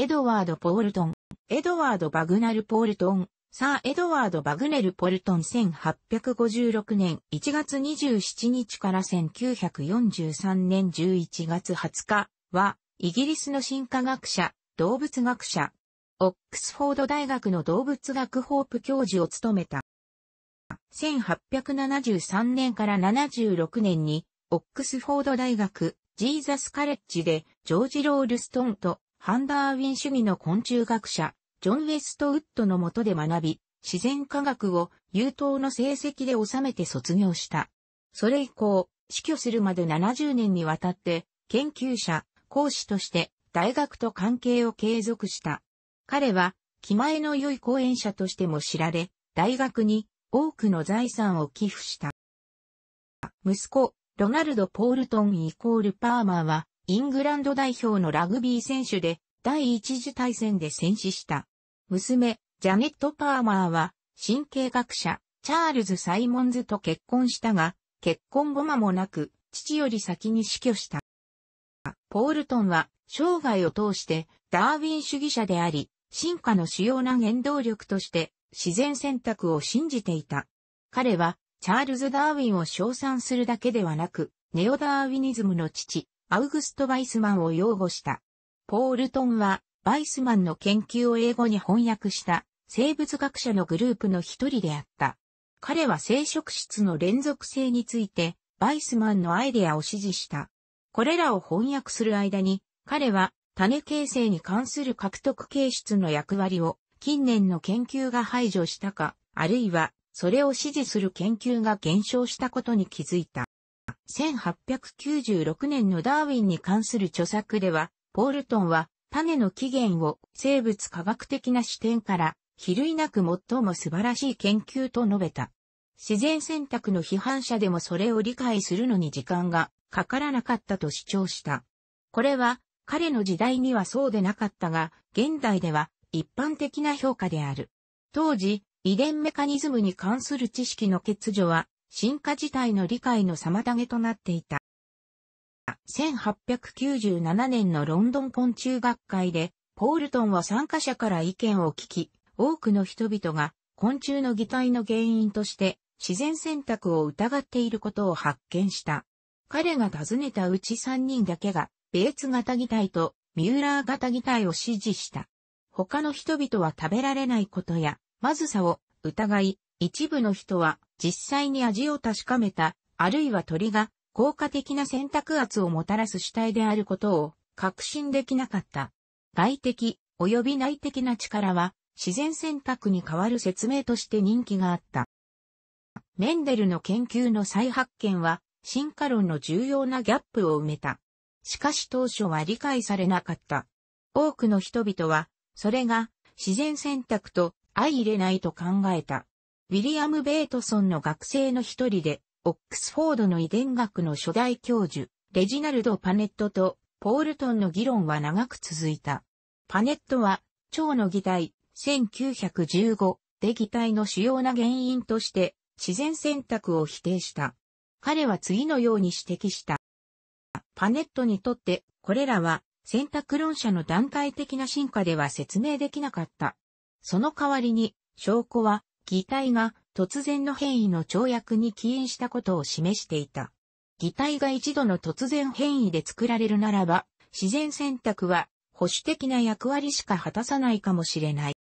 エドワード・ポールトン、エドワード・バグナル・ポールトン、サー・エドワード・バグネル・ポールトン1856年1月27日から1943年11月20日は、イギリスの進化学者、動物学者、オックスフォード大学の動物学ホープ教授を務めた。1873年から76年に、オックスフォード大学、ジーザスカレッジで、ジョージ・ロールストンとハンダーウィン主義の昆虫学者、ジョン・ウェストウッドの下で学び、自然科学を優等の成績で収めて卒業した。それ以降、死去するまで70年にわたって、研究者、講師として大学と関係を継続した。彼は、気前の良い講演者としても知られ、大学に多くの財産を寄付した。息子、ロナルド・ポールトンイコール・パーマーは、イングランド代表のラグビー選手で、第一次大戦で戦死した。娘、ジャネット・パーマーは、神経学者、チャールズ・サイモンズと結婚したが、結婚後間もなく、父より先に死去した。ポールトンは、生涯を通して、ダーウィン主義者であり、進化の主要な原動力として、自然選択を信じていた。彼は、チャールズ・ダーウィンを称賛するだけではなく、ネオダーウィニズムの父、アウグスト・バイスマンを擁護した。ポールトンは、バイスマンの研究を英語に翻訳した生物学者のグループの一人であった。彼は生殖質の連続性について、バイスマンのアイデアを支持した。これらを翻訳する間に、彼は種形成に関する獲得形質の役割を近年の研究が排除したか、あるいはそれを支持する研究が減少したことに気づいた。1896年のダーウィンに関する著作では、ポールトンは、種の起源を生物科学的な視点から、比類なく最も素晴らしい研究と述べた。自然選択の批判者でもそれを理解するのに時間がかからなかったと主張した。これは彼の時代にはそうでなかったが、現代では一般的な評価である。当時、遺伝メカニズムに関する知識の欠如は進化自体の理解の妨げとなっていた。1897年のロンドン昆虫学会で、ポールトンは参加者から意見を聞き、多くの人々が昆虫の擬態の原因として自然選択を疑っていることを発見した。彼が尋ねたうち3人だけが、ベーツ型擬態とミューラー型擬態を支持した。他の人々は食べられないことや、まずさを疑い、一部の人は実際に味を確かめた、あるいは鳥が効果的な選択圧をもたらす主体であることを確信できなかった。外的及び内的な力は自然選択に代わる説明として人気があった。メンデルの研究の再発見は進化論の重要なギャップを埋めた。しかし当初は理解されなかった。多くの人々はそれが自然選択と相入れないと考えた。ウィリアム・ベートソンの学生の一人で、オックスフォードの遺伝学の初代教授、レジナルド・パネットとポールトンの議論は長く続いた。パネットは、蝶の擬態、1915で擬態の主要な原因として、自然選択を否定した。彼は次のように指摘した。パネットにとって、これらは選択論者の段階的な進化では説明できなかった。その代わりに、証拠は擬態が突然の変異の跳躍に起因したことを示していた。擬態が一度の突然変異で作られるならば、自然選択は保守的な役割しか果たさないかもしれない。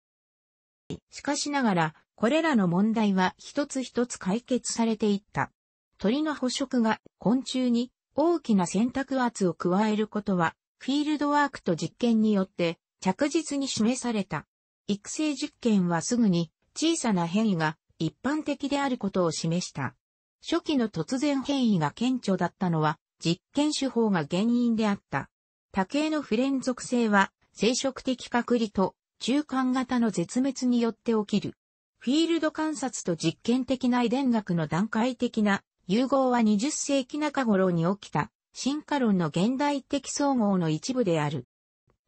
しかしながら、これらの問題は一つ一つ解決されていった。鳥の捕食が昆虫に大きな選択圧を加えることは、フィールドワークと実験によって着実に示された。育成実験はすぐに小さな変異が一般的であることを示した。初期の突然変異が顕著だったのは実験手法が原因であった。多形の不連続性は生殖的隔離と中間型の絶滅によって起きる。フィールド観察と実験的な遺伝学の段階的な融合は20世紀中頃に起きた進化論の現代的総合の一部である。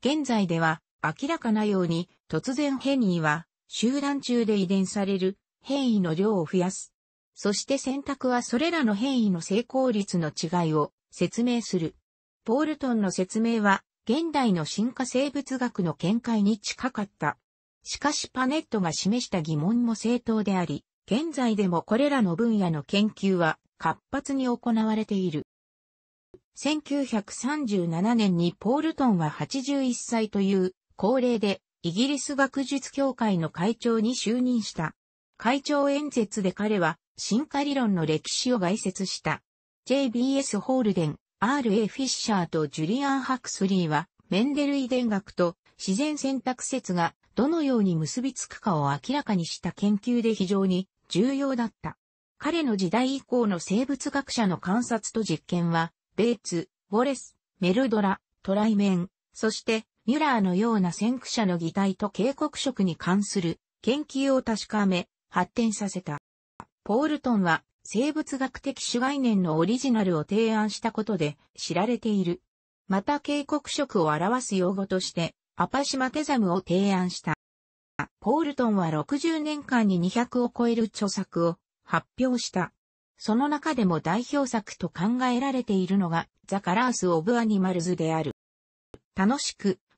現在では明らかなように突然変異は集団中で遺伝される変異の量を増やす。そして選択はそれらの変異の成功率の違いを説明する。ポールトンの説明は現代の進化生物学の見解に近かった。しかしパネットが示した疑問も正当であり、現在でもこれらの分野の研究は活発に行われている。1937年にポールトンは81歳という高齢でイギリス学術協会の会長に就任した。会長演説で彼は進化理論の歴史を概説した。JBS ホールデン、RA フィッシャーとジュリアン・ハクスリーはメンデル遺伝学と自然選択説がどのように結びつくかを明らかにした研究で非常に重要だった。彼の時代以降の生物学者の観察と実験は、ベーツ、ウォレス、メルドラ、トライメン、そしてミュラーのような先駆者の擬態と警告色に関する研究を確かめ、発展させた。ポールトンは生物学的主概念のオリジナルを提案したことで知られている。また警告色を表す用語としてアパシマテザムを提案した。ポールトンは60年間に200を超える著作を発表した。その中でも代表作と考えられているのがザ・カラース・オブ・アニマルズである。楽しく、